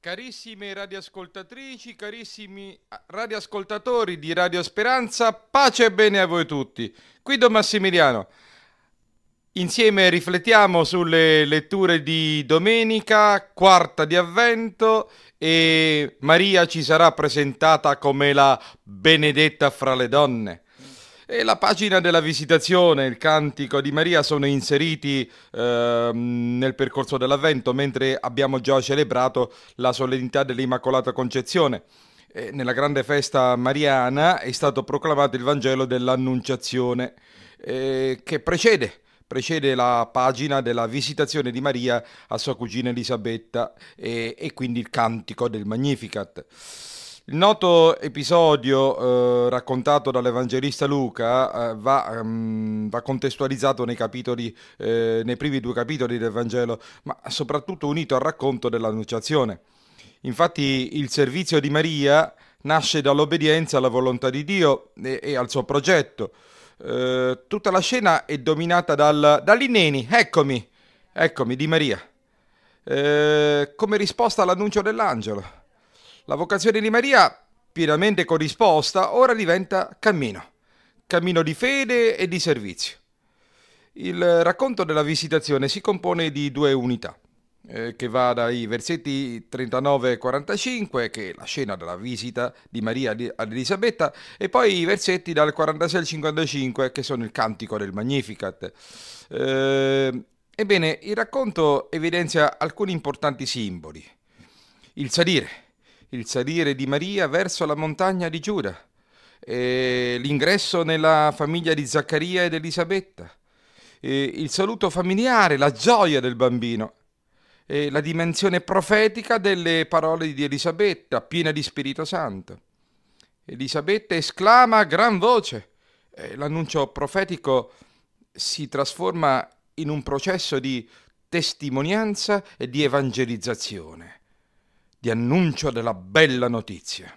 Carissime radioascoltatrici, carissimi ah, radioascoltatori di Radio Speranza, pace e bene a voi tutti. Qui Don Massimiliano. Insieme riflettiamo sulle letture di domenica, quarta di avvento, e Maria ci sarà presentata come la benedetta fra le donne. E la pagina della visitazione, il cantico di Maria sono inseriti eh, nel percorso dell'Avvento, mentre abbiamo già celebrato la solennità dell'Immacolata Concezione. E nella grande festa mariana è stato proclamato il Vangelo dell'Annunciazione, eh, che precede precede la pagina della visitazione di Maria a sua cugina Elisabetta e, e quindi il cantico del Magnificat. Il noto episodio eh, raccontato dall'Evangelista Luca eh, va, um, va, contestualizzato nei, capitoli, eh, nei primi due capitoli del Vangelo, ma soprattutto unito al racconto dell'Annunciazione. Infatti il servizio di Maria nasce dall'obbedienza alla volontà di Dio e, e al suo progetto. Eh, tutta la scena è dominata dal, dall'Ineni, eccomi, eccomi, di Maria, eh, come risposta all'annuncio dell'angelo. La vocazione di Maria, pienamente corrisposta, ora diventa cammino, cammino di fede e di servizio. Il racconto della visitazione si compone di due unità, eh, che va dai versetti 39 e 45, che è la scena della visita di Maria ad Elisabetta, e poi i versetti dal 46 al 55, che sono il cantico del Magnificat. Eh, ebbene, il racconto evidenzia alcuni importanti simboli. Il salire, il salire di Maria verso la montagna di Giuda, l'ingresso nella famiglia di Zaccaria ed Elisabetta, il saluto familiare, la gioia del bambino, la dimensione profetica delle parole di Elisabetta, piena di Spirito Santo. Elisabetta esclama a gran voce. e L'annuncio profetico si trasforma in un processo di testimonianza e di evangelizzazione di annuncio della bella notizia.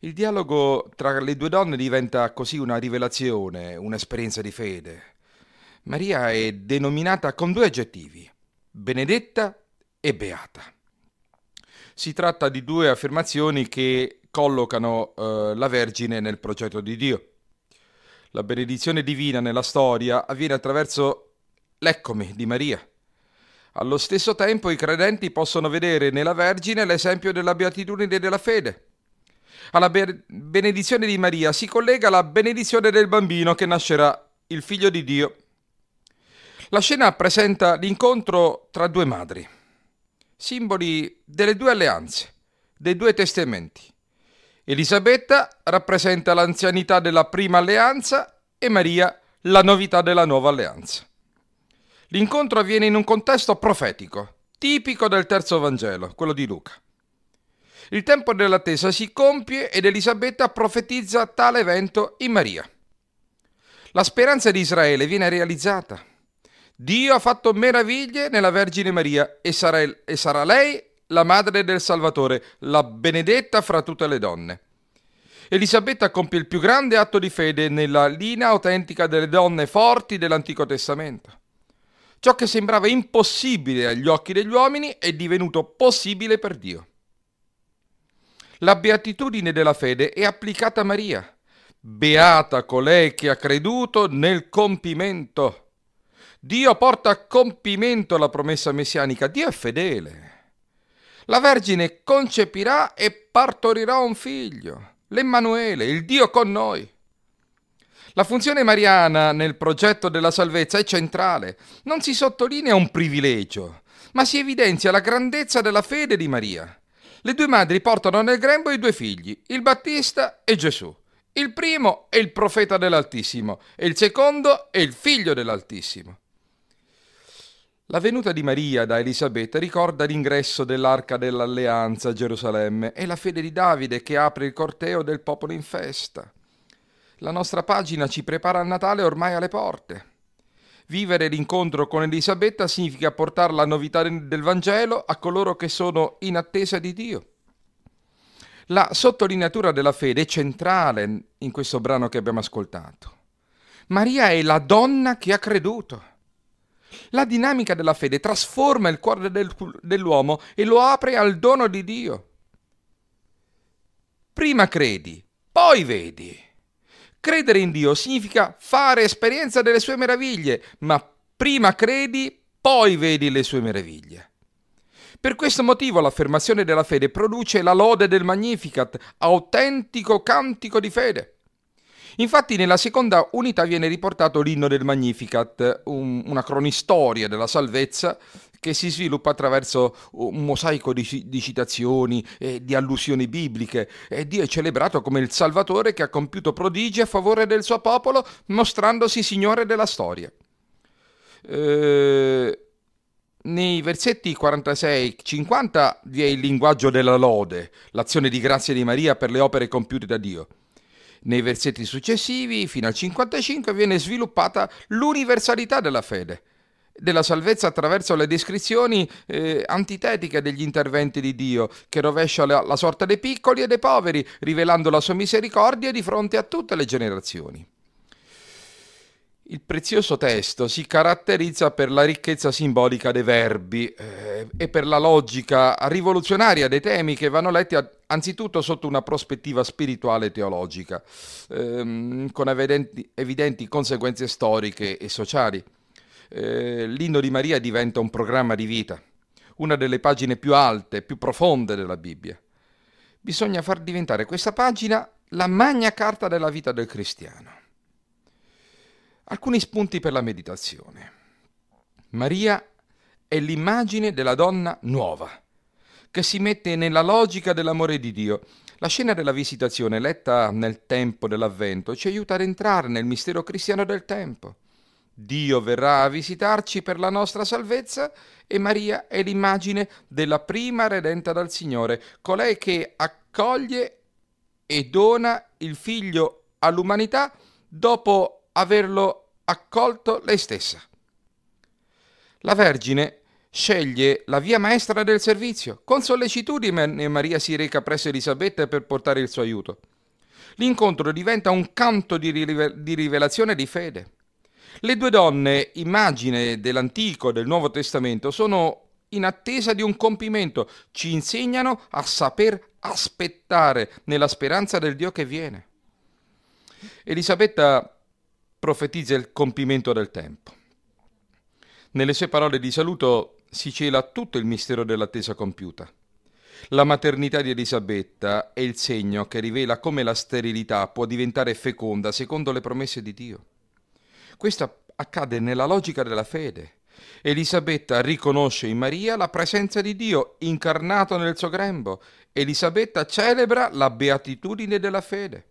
Il dialogo tra le due donne diventa così una rivelazione, un'esperienza di fede. Maria è denominata con due aggettivi, benedetta e beata. Si tratta di due affermazioni che collocano eh, la Vergine nel progetto di Dio. La benedizione divina nella storia avviene attraverso l'eccomi di Maria, allo stesso tempo i credenti possono vedere nella Vergine l'esempio della beatitudine e della fede. Alla be- benedizione di Maria si collega la benedizione del bambino che nascerà, il figlio di Dio. La scena presenta l'incontro tra due madri, simboli delle due alleanze, dei due testamenti. Elisabetta rappresenta l'anzianità della prima alleanza e Maria la novità della nuova alleanza. L'incontro avviene in un contesto profetico, tipico del terzo Vangelo, quello di Luca. Il tempo dell'attesa si compie ed Elisabetta profetizza tale evento in Maria. La speranza di Israele viene realizzata. Dio ha fatto meraviglie nella Vergine Maria e sarà, e sarà lei la madre del Salvatore, la benedetta fra tutte le donne. Elisabetta compie il più grande atto di fede nella linea autentica delle donne forti dell'Antico Testamento. Ciò che sembrava impossibile agli occhi degli uomini è divenuto possibile per Dio. La beatitudine della fede è applicata a Maria. Beata colei che ha creduto nel compimento. Dio porta a compimento la promessa messianica. Dio è fedele. La Vergine concepirà e partorirà un figlio, l'Emmanuele, il Dio con noi. La funzione mariana nel progetto della salvezza è centrale. Non si sottolinea un privilegio, ma si evidenzia la grandezza della fede di Maria. Le due madri portano nel grembo i due figli, il Battista e Gesù. Il primo è il profeta dell'Altissimo e il secondo è il figlio dell'Altissimo. La venuta di Maria da Elisabetta ricorda l'ingresso dell'Arca dell'Alleanza a Gerusalemme e la fede di Davide che apre il corteo del popolo in festa. La nostra pagina ci prepara a Natale ormai alle porte. Vivere l'incontro con Elisabetta significa portare la novità del Vangelo a coloro che sono in attesa di Dio. La sottolineatura della fede è centrale in questo brano che abbiamo ascoltato. Maria è la donna che ha creduto. La dinamica della fede trasforma il cuore del, dell'uomo e lo apre al dono di Dio. Prima credi, poi vedi. Credere in Dio significa fare esperienza delle sue meraviglie, ma prima credi, poi vedi le sue meraviglie. Per questo motivo l'affermazione della fede produce la lode del Magnificat, autentico cantico di fede. Infatti nella seconda unità viene riportato l'inno del Magnificat, un, una cronistoria della salvezza che si sviluppa attraverso un mosaico di, di citazioni e di allusioni bibliche e Dio è celebrato come il Salvatore che ha compiuto prodigi a favore del suo popolo mostrandosi Signore della storia. Eh, nei versetti 46-50 vi è il linguaggio della lode, l'azione di grazia di Maria per le opere compiute da Dio. Nei versetti successivi, fino al 55, viene sviluppata l'universalità della fede, della salvezza attraverso le descrizioni eh, antitetiche degli interventi di Dio, che rovescia la, la sorte dei piccoli e dei poveri, rivelando la sua misericordia di fronte a tutte le generazioni. Il prezioso testo si caratterizza per la ricchezza simbolica dei verbi eh, e per la logica rivoluzionaria dei temi che vanno letti a, anzitutto sotto una prospettiva spirituale e teologica, ehm, con evidenti, evidenti conseguenze storiche e sociali eh, l'inno di Maria diventa un programma di vita, una delle pagine più alte, più profonde della Bibbia. Bisogna far diventare questa pagina la magna carta della vita del cristiano. Alcuni spunti per la meditazione. Maria è l'immagine della donna nuova, che si mette nella logica dell'amore di Dio. La scena della visitazione, letta nel tempo dell'avvento, ci aiuta ad entrare nel mistero cristiano del tempo. Dio verrà a visitarci per la nostra salvezza e Maria è l'immagine della prima redenta dal Signore, colei che accoglie e dona il figlio all'umanità dopo averlo accolto lei stessa. La Vergine sceglie la via maestra del servizio. Con sollecitudine Maria si reca presso Elisabetta per portare il suo aiuto. L'incontro diventa un canto di, rivelazione di fede. Le due donne, immagine dell'Antico e del Nuovo Testamento, sono in attesa di un compimento, ci insegnano a saper aspettare nella speranza del Dio che viene. Elisabetta profetizza il compimento del tempo. Nelle sue parole di saluto si cela tutto il mistero dell'attesa compiuta. La maternità di Elisabetta è il segno che rivela come la sterilità può diventare feconda secondo le promesse di Dio. Questo accade nella logica della fede. Elisabetta riconosce in Maria la presenza di Dio incarnato nel suo grembo. Elisabetta celebra la beatitudine della fede.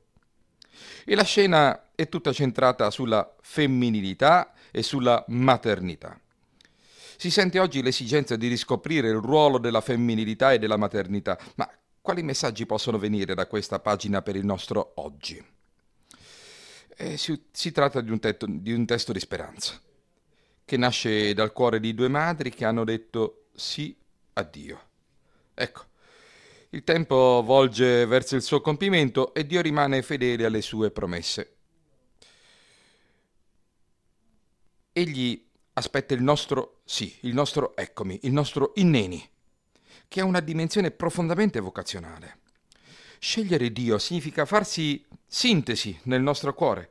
E la scena è tutta centrata sulla femminilità e sulla maternità. Si sente oggi l'esigenza di riscoprire il ruolo della femminilità e della maternità, ma quali messaggi possono venire da questa pagina per il nostro oggi? Eh, si, si, tratta di un, tetto, di un testo di speranza, che nasce dal cuore di due madri che hanno detto sì a Dio. Ecco, il tempo volge verso il suo compimento e Dio rimane fedele alle sue promesse. Egli aspetta il nostro sì, il nostro eccomi, il nostro inneni, che ha una dimensione profondamente vocazionale. Scegliere Dio significa farsi sintesi nel nostro cuore,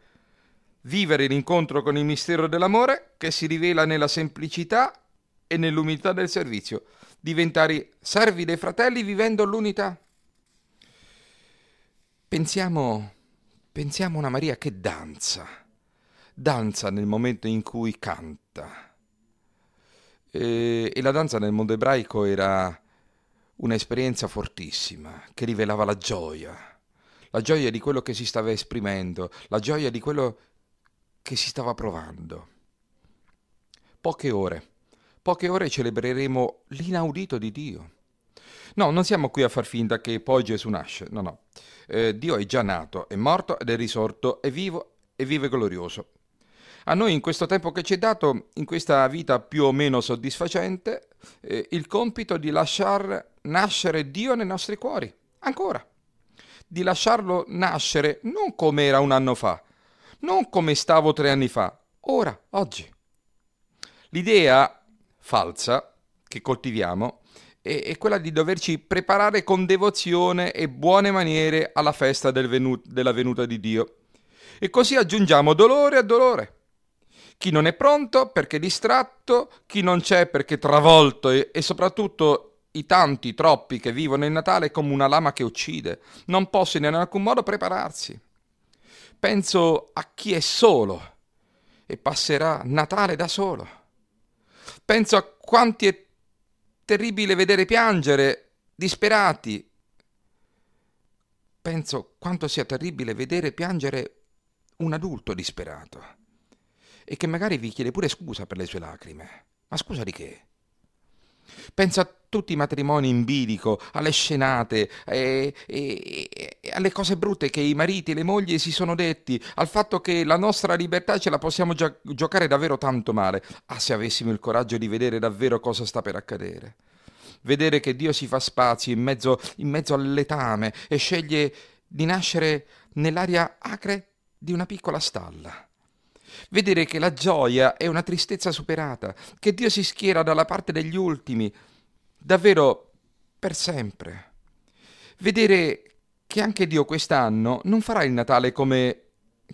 vivere l'incontro con il mistero dell'amore che si rivela nella semplicità e nell'umiltà del servizio, diventare servi dei fratelli vivendo l'unità. Pensiamo, pensiamo a una Maria che danza, danza nel momento in cui canta. E, e la danza nel mondo ebraico era un'esperienza fortissima che rivelava la gioia, la gioia di quello che si stava esprimendo, la gioia di quello che si stava provando. Poche ore, poche ore celebreremo l'inaudito di Dio. No, non siamo qui a far finta che poi Gesù nasce, no, no. Eh, Dio è già nato, è morto ed è risorto, è vivo e vive glorioso. A noi in questo tempo che ci è dato, in questa vita più o meno soddisfacente, eh, il compito di lasciar nascere Dio nei nostri cuori, ancora, di lasciarlo nascere non come era un anno fa, non come stavo tre anni fa, ora, oggi. L'idea falsa che coltiviamo è, è quella di doverci preparare con devozione e buone maniere alla festa del venuto, della venuta di Dio. E così aggiungiamo dolore a dolore chi non è pronto perché è distratto, chi non c'è perché è travolto e, e soprattutto i tanti, troppi che vivono il Natale come una lama che uccide, non possono in alcun modo prepararsi. Penso a chi è solo e passerà Natale da solo. Penso a quanti è terribile vedere piangere, disperati. Penso quanto sia terribile vedere piangere un adulto disperato e che magari vi chiede pure scusa per le sue lacrime. Ma scusa di che? Pensa a tutti i matrimoni in bilico, alle scenate, e, e, e, alle cose brutte che i mariti e le mogli si sono detti, al fatto che la nostra libertà ce la possiamo gio- giocare davvero tanto male. Ah, se avessimo il coraggio di vedere davvero cosa sta per accadere. Vedere che Dio si fa spazio in mezzo, in mezzo al letame e sceglie di nascere nell'aria acre di una piccola stalla. Vedere che la gioia è una tristezza superata, che Dio si schiera dalla parte degli ultimi, davvero per sempre. Vedere che anche Dio quest'anno non farà il Natale come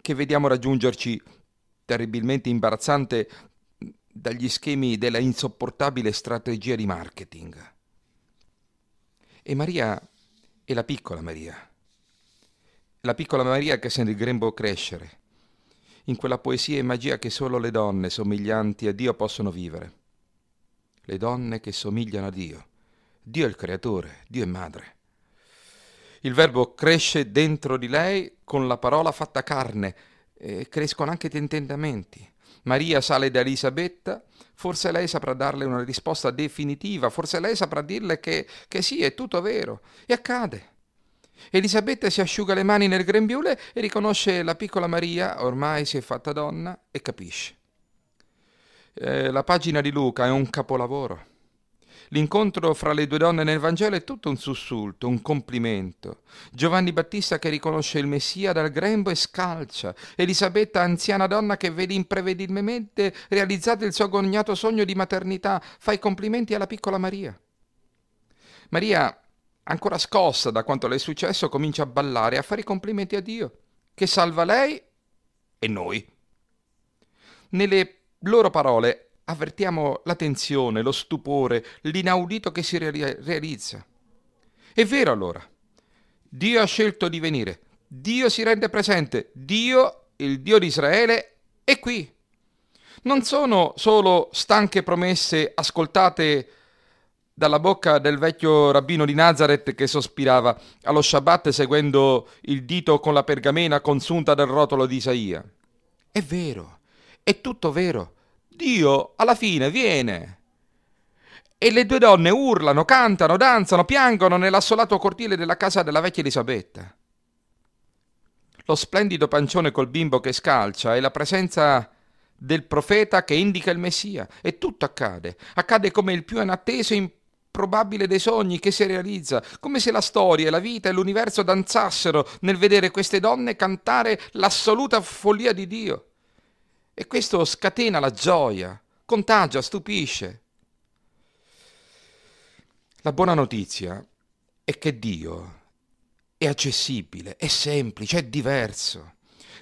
che vediamo raggiungerci, terribilmente imbarazzante, dagli schemi della insopportabile strategia di marketing. E Maria è la piccola Maria, la piccola Maria che sente il grembo crescere, in quella poesia e magia che solo le donne somiglianti a Dio possono vivere. Le donne che somigliano a Dio. Dio è il creatore, Dio è madre. Il verbo cresce dentro di lei con la parola fatta carne, e crescono anche i tententamenti. Maria sale da Elisabetta, forse lei saprà darle una risposta definitiva, forse lei saprà dirle che, che sì, è tutto vero. E accade. Elisabetta si asciuga le mani nel grembiule e riconosce la piccola Maria, ormai si è fatta donna, e capisce. Eh, la pagina di Luca è un capolavoro. L'incontro fra le due donne nel Vangelo è tutto un sussulto, un complimento. Giovanni Battista che riconosce il Messia dal grembo e scalcia. Elisabetta, anziana donna che vede imprevedibilmente realizzato il suo agognato sogno di maternità, fa i complimenti alla piccola Maria. Maria ancora scossa da quanto le è successo, comincia a ballare e a fare i complimenti a Dio, che salva lei e noi. Nelle loro parole avvertiamo la tensione, lo stupore, l'inaudito che si realizza. È vero allora, Dio ha scelto di venire, Dio si rende presente, Dio, il Dio di Israele, è qui. Non sono solo stanche promesse ascoltate dalla bocca del vecchio rabbino di Nazareth che sospirava allo Shabbat seguendo il dito con la pergamena consunta dal rotolo di Isaia. È vero, è tutto vero. Dio alla fine viene. E le due donne urlano, cantano, danzano, piangono nell'assolato cortile della casa della vecchia Elisabetta. Lo splendido pancione col bimbo che scalcia e la presenza del profeta che indica il Messia. E tutto accade. Accade come il più inatteso e importante probabile dei sogni che si realizza, come se la storia, la vita e l'universo danzassero nel vedere queste donne cantare l'assoluta follia di Dio. E questo scatena la gioia, contagia, stupisce. La buona notizia è che Dio è accessibile, è semplice, è diverso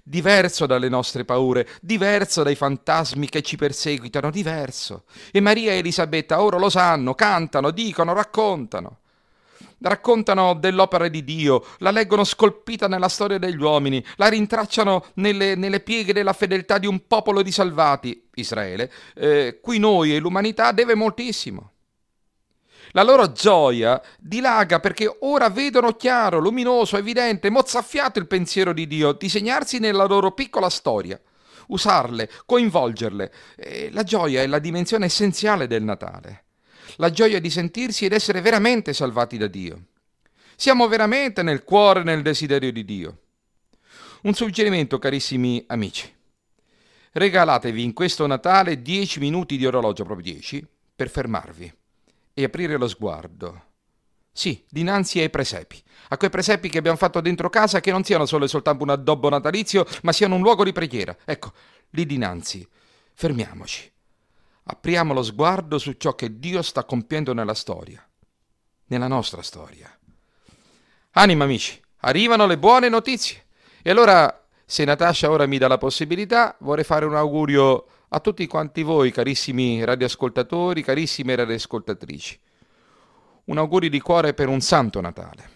diverso dalle nostre paure, diverso dai fantasmi che ci perseguitano, diverso. E Maria e Elisabetta ora lo sanno, cantano, dicono, raccontano. Raccontano dell'opera di Dio, la leggono scolpita nella storia degli uomini, la rintracciano nelle, nelle pieghe della fedeltà di un popolo di salvati, Israele, eh, cui noi e l'umanità deve moltissimo. La loro gioia dilaga perché ora vedono chiaro, luminoso, evidente, mozzafiato il pensiero di Dio, disegnarsi nella loro piccola storia, usarle, coinvolgerle. la gioia è la dimensione essenziale del Natale. La gioia di sentirsi ed essere veramente salvati da Dio. Siamo veramente nel cuore e nel desiderio di Dio. Un suggerimento, carissimi amici. Regalatevi in questo Natale 10 minuti di orologio, proprio 10, per fermarvi e aprire lo sguardo. Sì, dinanzi ai presepi, a quei presepi che abbiamo fatto dentro casa che non siano solo e soltanto un addobbo natalizio, ma siano un luogo di preghiera. Ecco, lì dinanzi. Fermiamoci. Apriamo lo sguardo su ciò che Dio sta compiendo nella storia, nella nostra storia. Anima amici, arrivano le buone notizie. E allora, se Natascia ora mi dà la possibilità, vorrei fare un augurio a tutti quanti voi, carissimi radioascoltatori, carissime radioascoltatrici. Un augurio di cuore per un santo Natale.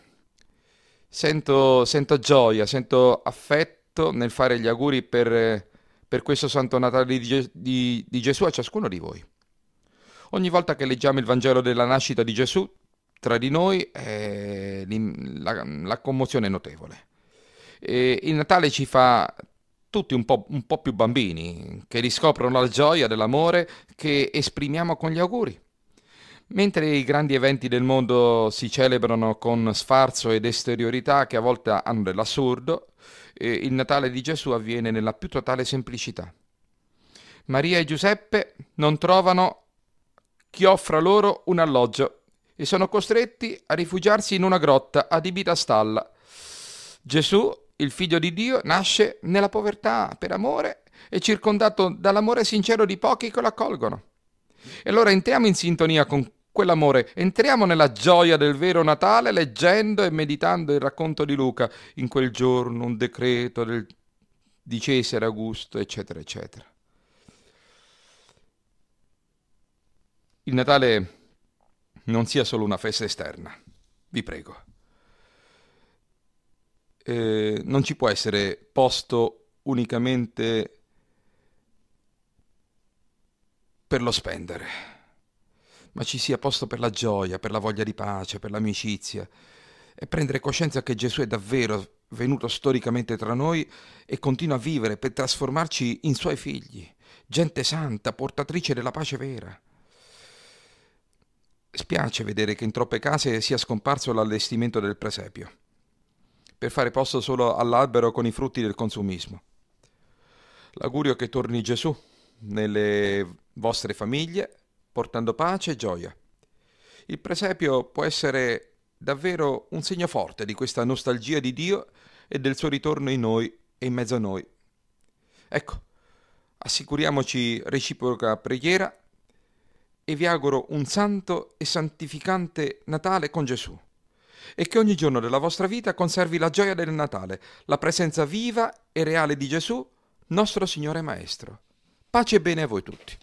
Sento, sento gioia, sento affetto nel fare gli auguri per, per questo santo Natale di, di, di Gesù a ciascuno di voi. Ogni volta che leggiamo il Vangelo della nascita di Gesù, tra di noi eh, la, la, commozione è notevole. E il Natale ci fa tutti un po', un po' più bambini, che riscoprono la gioia dell'amore che esprimiamo con gli auguri. Mentre i grandi eventi del mondo si celebrano con sfarzo ed esteriorità che a volte hanno dell'assurdo, eh, il Natale di Gesù avviene nella più totale semplicità. Maria e Giuseppe non trovano chi offra loro un alloggio e sono costretti a rifugiarsi in una grotta adibita a stalla. Gesù il figlio di Dio nasce nella povertà per amore e circondato dall'amore sincero di pochi che lo accolgono. E allora entriamo in sintonia con quell'amore, entriamo nella gioia del vero Natale leggendo e meditando il racconto di Luca, in quel giorno un decreto del, di Cesare Augusto, eccetera, eccetera. Il Natale non sia solo una festa esterna, vi prego eh, non ci può essere posto unicamente per lo spendere, ma ci sia posto per la gioia, per la voglia di pace, per l'amicizia e prendere coscienza che Gesù è davvero venuto storicamente tra noi e continua a vivere per trasformarci in suoi figli, gente santa, portatrice della pace vera. Spiace vedere che in troppe case sia scomparso l'allestimento del presepio per fare posto solo all'albero con i frutti del consumismo. L'augurio che torni Gesù nelle vostre famiglie, portando pace e gioia. Il presepio può essere davvero un segno forte di questa nostalgia di Dio e del suo ritorno in noi e in mezzo a noi. Ecco, assicuriamoci reciproca preghiera e vi auguro un santo e santificante Natale con Gesù e che ogni giorno della vostra vita conservi la gioia del Natale, la presenza viva e reale di Gesù, nostro Signore Maestro. Pace e bene a voi tutti.